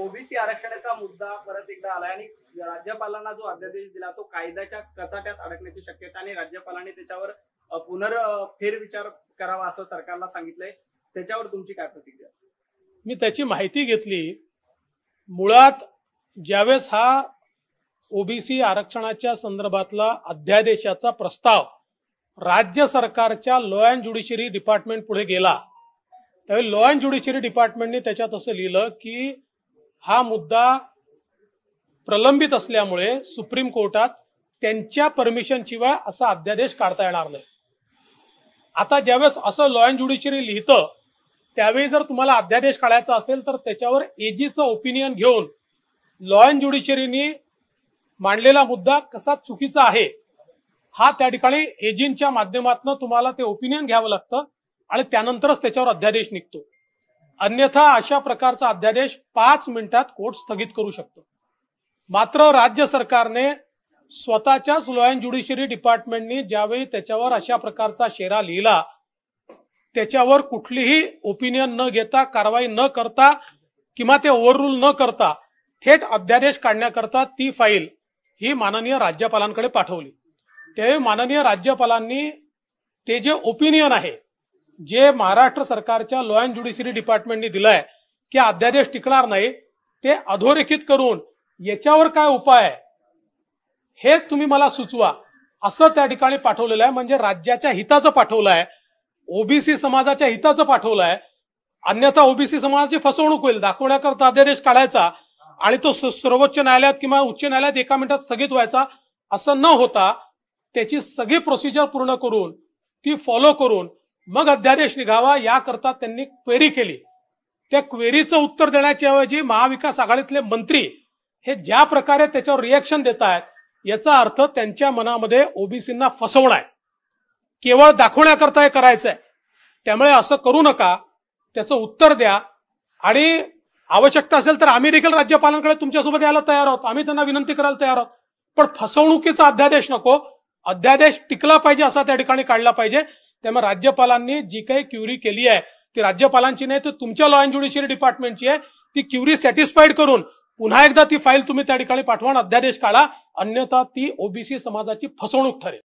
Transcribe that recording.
OBC आरक्षणाचा मुद्दा परत एकदा आलाय आणि राज्यपालांना जो अध्यादेश दिला तो कायद्याच्या कचाट्यात अडकण्याची शक्यता आणि राज्यपालांनी त्याच्यावर पुनर् फेरविचार करावा असं सरकारला सांगितलंय त्याच्यावर तुमची काय प्रतिक्रिया मी त्याची माहिती घेतली मुळात ज्यावेळेस हा ओबीसी आरक्षणाच्या संदर्भातला अध्यादेशाचा प्रस्ताव राज्य सरकारच्या लॉ अँड ज्युडिशरी डिपार्टमेंट पुढे गेला त्यावेळी लॉ अँड ज्युडिशरी डिपार्टमेंटने त्याच्यात असं लिहिलं की हा मुद्दा प्रलंबित असल्यामुळे सुप्रीम कोर्टात त्यांच्या परमिशनशिवाय असा अध्यादेश काढता येणार नाही आता ज्यावेळेस असं लॉ अँड ज्युडिशरी लिहितं त्यावेळी जर तुम्हाला अध्यादेश काढायचा असेल तर त्याच्यावर एजीचं ओपिनियन घेऊन लॉ अँड ज्युडिशरीनी मांडलेला मुद्दा कसा चुकीचा आहे हा त्या ठिकाणी एजींच्या माध्यमातून तुम्हाला ते ओपिनियन घ्यावं लागतं आणि त्यानंतरच त्याच्यावर अध्यादेश निघतो अन्यथा अशा प्रकारचा अध्यादेश पाच मिनिटात कोर्ट स्थगित करू शकतो मात्र राज्य सरकारने स्वतःच्याच लॉ अँड ज्युडिशरी डिपार्टमेंटनी ज्यावेळी त्याच्यावर अशा प्रकारचा शेरा लिहिला त्याच्यावर कुठलीही ओपिनियन न घेता कारवाई न करता किंवा ते ओव्हररूल न करता थेट अध्यादेश काढण्याकरता ती फाईल ही माननीय राज्यपालांकडे पाठवली त्यावेळी माननीय राज्यपालांनी ते जे ओपिनियन आहे जे महाराष्ट्र सरकारच्या लॉ अँड ज्युडिशरी डिपार्टमेंटने दिलंय की अध्यादेश टिकणार नाही ते अधोरेखित करून याच्यावर काय उपाय आहे हे तुम्ही मला सुचवा असं त्या ठिकाणी पाठवलेलं आहे म्हणजे राज्याच्या हिताचं पाठवलं आहे ओबीसी समाजाच्या हिताचं पाठवलं आहे अन्यथा ओबीसी समाजाची फसवणूक होईल दाखवण्याकरता अध्यादेश काढायचा आणि तो सर्वोच्च न्यायालयात किंवा उच्च न्यायालयात एका मिनिटात स्थगित व्हायचा असं न होता त्याची सगळी प्रोसिजर पूर्ण करून ती फॉलो करून मग अध्यादेश निघावा याकरता त्यांनी क्वेरी केली त्या क्वेरीचं उत्तर देण्याच्या ऐवजी महाविकास आघाडीतले मंत्री हे ज्या प्रकारे त्याच्यावर रिएक्शन देत आहेत याचा अर्थ त्यांच्या मनामध्ये ओबीसींना फसवणं आहे केवळ दाखवण्याकरता हे करायचं आहे त्यामुळे असं करू नका त्याचं उत्तर द्या आणि आवश्यकता असेल तर आम्ही देखील राज्यपालांकडे तुमच्यासोबत यायला तयार आहोत आम्ही त्यांना विनंती करायला तयार आहोत पण फसवणुकीचा अध्यादेश नको अध्यादेश टिकला पाहिजे असा त्या ठिकाणी काढला पाहिजे त्यामुळे राज्यपालांनी जी काही क्युरी केली आहे ती राज्यपालांची नाही तर तुमच्या लॉ अँड ज्युडिशियरी डिपार्टमेंटची आहे ती क्युरी सॅटिस्फाईड करून पुन्हा एकदा ती फाईल तुम्ही त्या ठिकाणी पाठवा अध्यादेश काढा अन्यथा ती ओबीसी समाजाची फसवणूक ठरेल